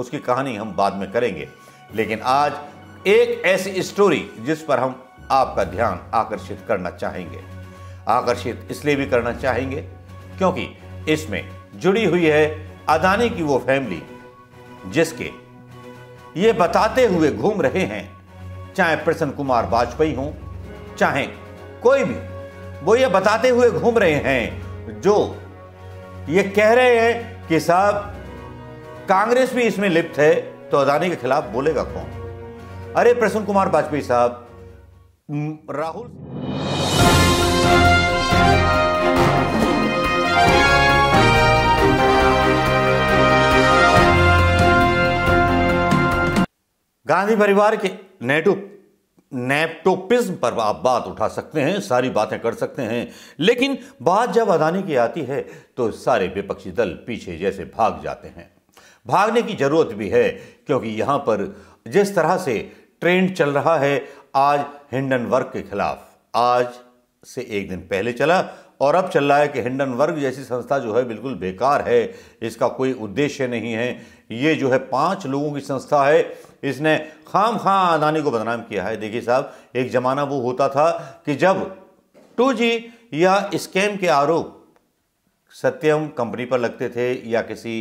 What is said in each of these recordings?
उसकी कहानी हम बाद में करेंगे लेकिन आज एक ऐसी स्टोरी जिस पर हम आपका ध्यान आकर्षित करना चाहेंगे आकर्षित इसलिए भी करना चाहेंगे क्योंकि इसमें जुड़ी हुई है अदानी की वो फैमिली जिसके ये बताते हुए घूम रहे हैं चाहे प्रसन्न कुमार वाजपेयी हों चाहे कोई भी वो ये बताते हुए घूम रहे हैं जो ये कह रहे हैं कि साहब कांग्रेस भी इसमें लिप्त है तो अदानी के खिलाफ बोलेगा कौन अरे प्रसन्न कुमार वाजपेयी साहब राहुल गांधी परिवार के नेटो नेपटोपिज्म पर आप बात उठा सकते हैं सारी बातें कर सकते हैं लेकिन बात जब अदानी की आती है तो सारे विपक्षी दल पीछे जैसे भाग जाते हैं भागने की ज़रूरत भी है क्योंकि यहाँ पर जिस तरह से ट्रेंड चल रहा है आज हिंडन वर्ग के खिलाफ आज से एक दिन पहले चला और अब चल रहा है कि हिंडन वर्ग जैसी संस्था जो है बिल्कुल बेकार है इसका कोई उद्देश्य नहीं है ये जो है पांच लोगों की संस्था है इसने खाम खां अदानी को बदनाम किया है देखिए साहब एक ज़माना वो होता था कि जब टू जी या स्कैम के आरोप सत्यम कंपनी पर लगते थे या किसी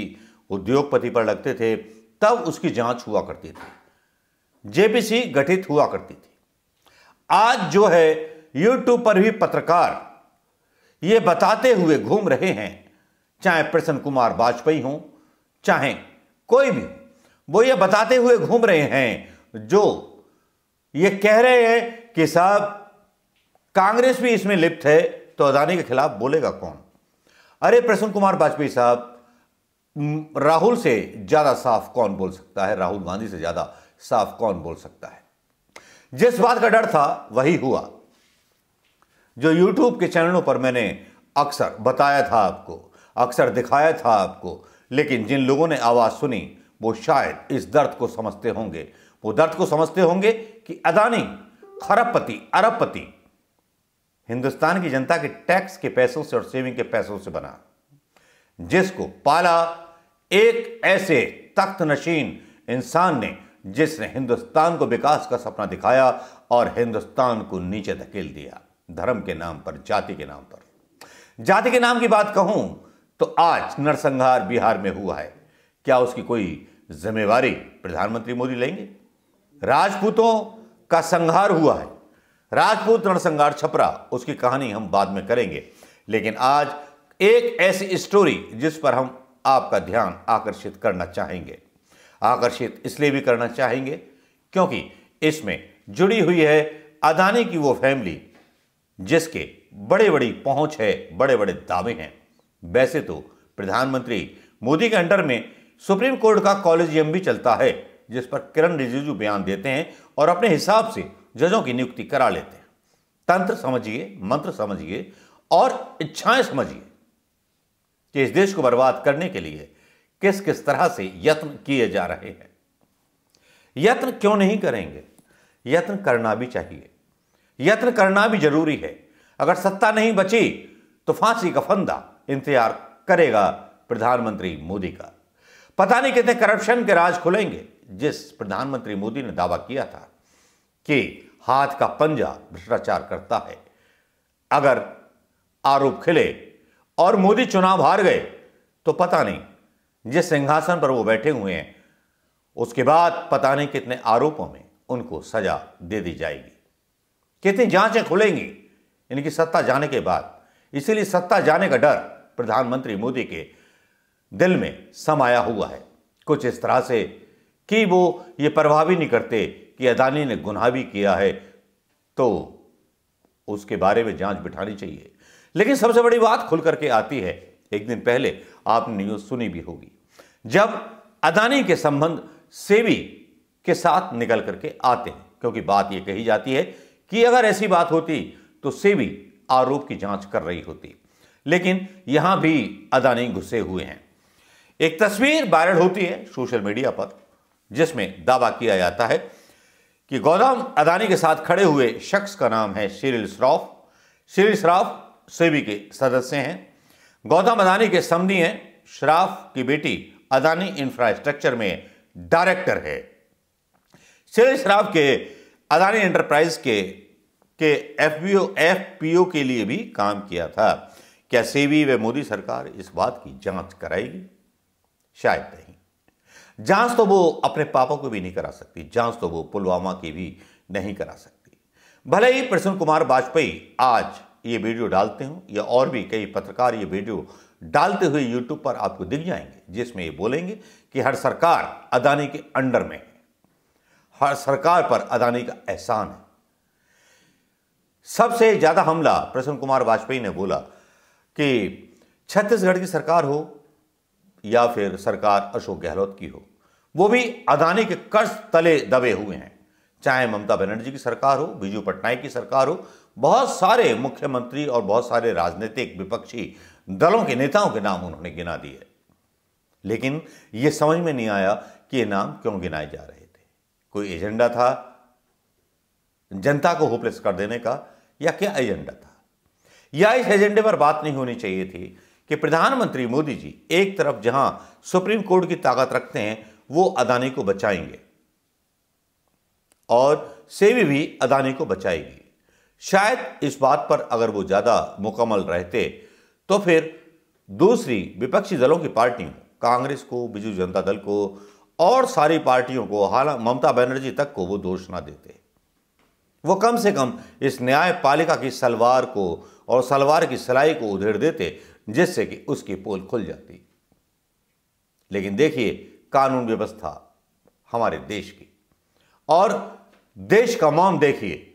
उद्योगपति पर लगते थे तब उसकी जांच हुआ करती थी जेपीसी गठित हुआ करती थी आज जो है यूट्यूब पर भी पत्रकार ये बताते हुए घूम रहे हैं चाहे प्रसन्न कुमार वाजपेयी हो चाहे कोई भी वो ये बताते हुए घूम रहे हैं जो ये कह रहे हैं कि साहब कांग्रेस भी इसमें लिप्त है तो अदानी के खिलाफ बोलेगा कौन अरे प्रसन्न कुमार वाजपेयी साहब राहुल से ज़्यादा साफ कौन बोल सकता है राहुल गांधी से ज़्यादा साफ कौन बोल सकता है जिस बात का डर था वही हुआ जो यूट्यूब के चैनलों पर मैंने अक्सर बताया था आपको अक्सर दिखाया था आपको लेकिन जिन लोगों ने आवाज़ सुनी वो शायद इस दर्द को समझते होंगे वो दर्द को समझते होंगे कि अदानी खरबपति अरबपति हिंदुस्तान की जनता के टैक्स के पैसों से और सेविंग के पैसों से बना जिसको पाला एक ऐसे तख्त नशीन इंसान ने जिसने हिंदुस्तान को विकास का सपना दिखाया और हिंदुस्तान को नीचे धकेल दिया धर्म के नाम पर जाति के नाम पर जाति के नाम की बात कहूं तो आज नरसंहार बिहार में हुआ है क्या उसकी कोई जिम्मेवारी प्रधानमंत्री मोदी लेंगे राजपूतों का संहार हुआ है राजपूत नरसंहार छपरा उसकी कहानी हम बाद में करेंगे लेकिन आज एक ऐसी स्टोरी जिस पर हम आपका ध्यान आकर्षित करना चाहेंगे आकर्षित इसलिए भी करना चाहेंगे क्योंकि इसमें जुड़ी हुई है अदानी की वो फैमिली जिसके बड़े बड़ी पहुंच है बड़े बड़े दावे हैं वैसे तो प्रधानमंत्री मोदी के अंडर में सुप्रीम कोर्ट का कॉलेजियम भी चलता है जिस पर किरण रिजिजू बयान देते हैं और अपने हिसाब से जजों की नियुक्ति करा लेते हैं तंत्र समझिए मंत्र समझिए और इच्छाएं समझिए कि इस देश को बर्बाद करने के लिए किस किस तरह से यत्न किए जा रहे हैं यत्न क्यों नहीं करेंगे यत्न करना भी चाहिए यत्न करना भी जरूरी है अगर सत्ता नहीं बची तो फांसी का फंदा इंतजार करेगा प्रधानमंत्री मोदी का पता नहीं कितने करप्शन के राज खुलेंगे जिस प्रधानमंत्री मोदी ने दावा किया था कि हाथ का पंजा भ्रष्टाचार करता है अगर आरोप खिले और मोदी चुनाव हार गए तो पता नहीं जिस सिंहासन पर वो बैठे हुए हैं उसके बाद पता नहीं कितने आरोपों में उनको सजा दे दी जाएगी कितनी जांचें खुलेंगी इनकी सत्ता जाने के बाद इसीलिए सत्ता जाने का डर प्रधानमंत्री मोदी के दिल में समाया हुआ है कुछ इस तरह से कि वो ये परवाह भी नहीं करते कि अदानी ने गुनाह भी किया है तो उसके बारे में जांच बिठानी चाहिए लेकिन सबसे बड़ी बात खुल करके आती है एक दिन पहले आपने न्यूज सुनी भी होगी जब अदानी के संबंध सेबी के साथ निकल करके आते हैं क्योंकि बात यह कही जाती है कि अगर ऐसी बात होती तो सेबी आरोप की जांच कर रही होती लेकिन यहां भी अदानी घुसे हुए हैं एक तस्वीर वायरल होती है सोशल मीडिया पर जिसमें दावा किया जाता है कि गौतम अदानी के साथ खड़े हुए शख्स का नाम है शिरिल श्रॉफ शिरिल श्रॉफ सेबी के सदस्य हैं गौतम अदानी के समनी हैं श्राफ की बेटी अदानी इंफ्रास्ट्रक्चर में डायरेक्टर है शेर श्राफ के अदानी एंटरप्राइज के के एफबीओ एफपीओ के लिए भी काम किया था क्या सेबी व मोदी सरकार इस बात की जांच कराएगी शायद नहीं जांच तो वो अपने पापा को भी नहीं करा सकती जांच तो वो पुलवामा की भी नहीं करा सकती भले ही प्रसन्न कुमार वाजपेयी आज ये वीडियो डालते हूँ या और भी कई पत्रकार ये वीडियो डालते हुए यूट्यूब पर आपको दिख जाएंगे जिसमें ये बोलेंगे कि हर सरकार अदानी के अंडर में है हर सरकार पर अदानी का एहसान है सबसे ज़्यादा हमला प्रसन्न कुमार वाजपेयी ने बोला कि छत्तीसगढ़ की सरकार हो या फिर सरकार अशोक गहलोत की हो वो भी अदानी के कर्ज तले दबे हुए हैं चाहे ममता बनर्जी की सरकार हो बीजू पटनायक की सरकार हो बहुत सारे मुख्यमंत्री और बहुत सारे राजनीतिक विपक्षी दलों के नेताओं के नाम उन्होंने गिना दिए लेकिन यह समझ में नहीं आया कि ये नाम क्यों गिनाए जा रहे थे कोई एजेंडा था जनता को होपलेस कर देने का या क्या एजेंडा था या इस एजेंडे पर बात नहीं होनी चाहिए थी कि प्रधानमंत्री मोदी जी एक तरफ जहां सुप्रीम कोर्ट की ताकत रखते हैं वो अदानी को बचाएंगे और सेवी भी अदानी को बचाएगी शायद इस बात पर अगर वो ज़्यादा मुकम्मल रहते तो फिर दूसरी विपक्षी दलों की पार्टियों कांग्रेस को बीजू जनता दल को और सारी पार्टियों को हालांकि ममता बनर्जी तक को वो दोष ना देते वो कम से कम इस न्यायपालिका की सलवार को और सलवार की सिलाई को उधेड़ देते जिससे कि उसकी पोल खुल जाती लेकिन देखिए कानून व्यवस्था हमारे देश की और देश का मौन देखिए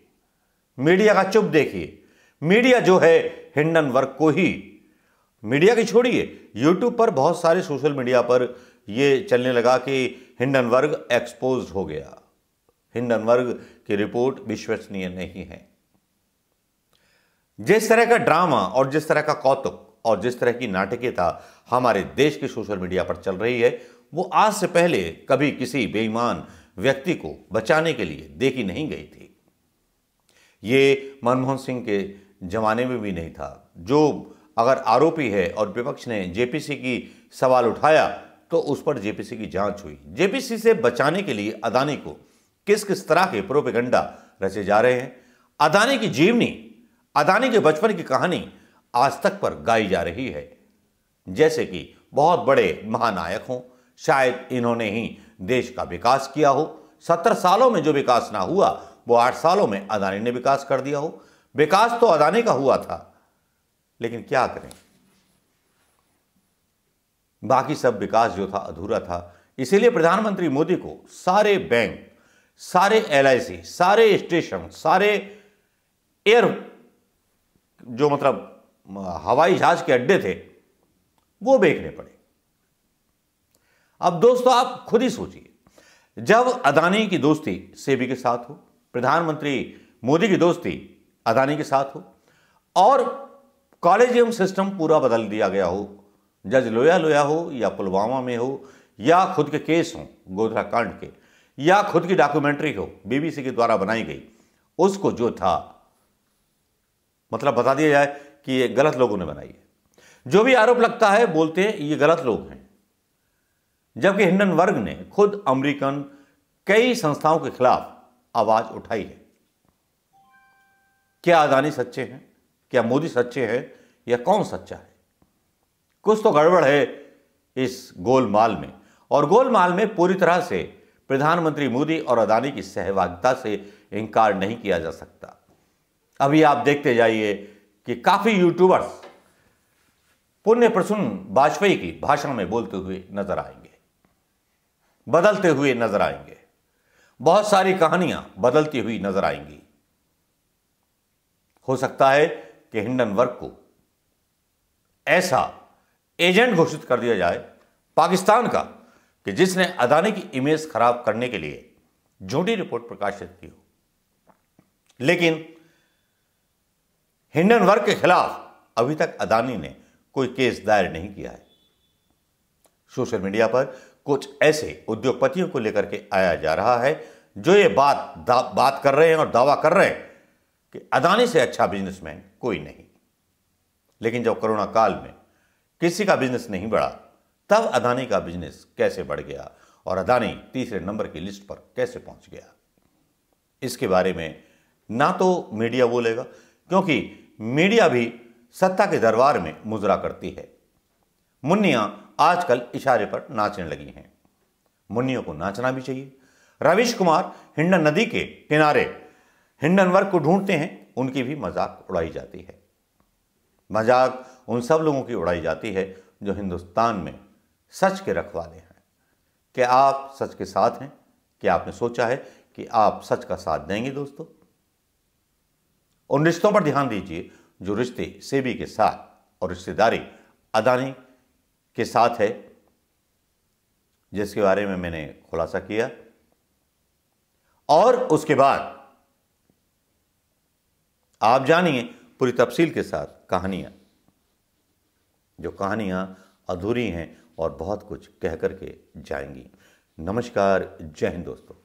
मीडिया का चुप देखिए मीडिया जो है हिंडन वर्ग को ही मीडिया की छोड़िए यूट्यूब पर बहुत सारे सोशल मीडिया पर ये चलने लगा कि हिंडन वर्ग एक्सपोज हो गया हिंडन वर्ग की रिपोर्ट विश्वसनीय नहीं है जिस तरह का ड्रामा और जिस तरह का कौतुक और जिस तरह की नाटकीयता हमारे देश की सोशल मीडिया पर चल रही है वो आज से पहले कभी किसी बेईमान व्यक्ति को बचाने के लिए देखी नहीं गई थी ये मनमोहन सिंह के ज़माने में भी नहीं था जो अगर आरोपी है और विपक्ष ने जेपीसी की सवाल उठाया तो उस पर जेपीसी की जांच हुई जेपीसी से बचाने के लिए अदानी को किस किस तरह के प्रोपेगंडा रचे जा रहे हैं अदानी की जीवनी अदानी के बचपन की कहानी आज तक पर गाई जा रही है जैसे कि बहुत बड़े महानायक हों शायद इन्होंने ही देश का विकास किया हो सत्तर सालों में जो विकास ना हुआ वो आठ सालों में अदानी ने विकास कर दिया हो विकास तो अदानी का हुआ था लेकिन क्या करें बाकी सब विकास जो था अधूरा था इसीलिए प्रधानमंत्री मोदी को सारे बैंक सारे एलआईसी सारे स्टेशन सारे एयर जो मतलब हवाई जहाज के अड्डे थे वो बेचने पड़े अब दोस्तों आप खुद ही सोचिए जब अदानी की दोस्ती सेबी के साथ हो प्रधानमंत्री मोदी की दोस्ती अदानी के साथ हो और कॉलेजियम सिस्टम पूरा बदल दिया गया हो जज लोया लोया हो या पुलवामा में हो या खुद के केस गोधरा कांड के या खुद की डॉक्यूमेंट्री हो बीबीसी के द्वारा बनाई गई उसको जो था मतलब बता दिया जाए कि ये गलत लोगों ने बनाई है जो भी आरोप लगता है बोलते हैं ये गलत लोग हैं जबकि हिंडन वर्ग ने खुद अमेरिकन कई संस्थाओं के खिलाफ आवाज उठाई है क्या अदानी सच्चे हैं क्या मोदी सच्चे हैं या कौन सच्चा है कुछ तो गड़बड़ है इस गोलमाल में और गोलमाल में पूरी तरह से प्रधानमंत्री मोदी और अदानी की सहभागिता से इनकार नहीं किया जा सकता अभी आप देखते जाइए कि काफ़ी यूट्यूबर्स पुण्य प्रसून वाजपेयी की भाषण में बोलते हुए नजर आएंगे बदलते हुए नजर आएंगे बहुत सारी कहानियां बदलती हुई नजर आएंगी हो सकता है कि हिंडनवर्ग को ऐसा एजेंट घोषित कर दिया जाए पाकिस्तान का कि जिसने अदानी की इमेज खराब करने के लिए झूठी रिपोर्ट प्रकाशित की हो लेकिन हिंडनवर्ग के खिलाफ अभी तक अदानी ने कोई केस दायर नहीं किया है सोशल मीडिया पर कुछ ऐसे उद्योगपतियों को लेकर के आया जा रहा है जो ये बात बात कर रहे हैं और दावा कर रहे हैं कि अदानी से अच्छा बिजनेसमैन कोई नहीं लेकिन जब कोरोना काल में किसी का बिजनेस नहीं बढ़ा तब अदानी का बिजनेस कैसे बढ़ गया और अदानी तीसरे नंबर की लिस्ट पर कैसे पहुंच गया इसके बारे में ना तो मीडिया बोलेगा क्योंकि मीडिया भी सत्ता के दरबार में मुजरा करती है मुन्नियां आजकल इशारे पर नाचने लगी हैं मुन्नियों को नाचना भी चाहिए रविश कुमार हिंडन नदी के किनारे हिंडन वर्ग को ढूंढते हैं उनकी भी मजाक उड़ाई जाती है मजाक उन सब लोगों की उड़ाई जाती है जो हिंदुस्तान में सच के रखवाले हैं कि आप सच के साथ हैं कि आपने सोचा है कि आप सच का साथ देंगे दोस्तों उन रिश्तों पर ध्यान दीजिए जो रिश्ते सेबी के साथ और रिश्तेदारी अदानी के साथ है जिसके बारे में मैंने खुलासा किया और उसके बाद आप जानिए पूरी तफसील के साथ कहानियां जो कहानियां अधूरी हैं और बहुत कुछ कह के जाएंगी नमस्कार जय हिंद दोस्तों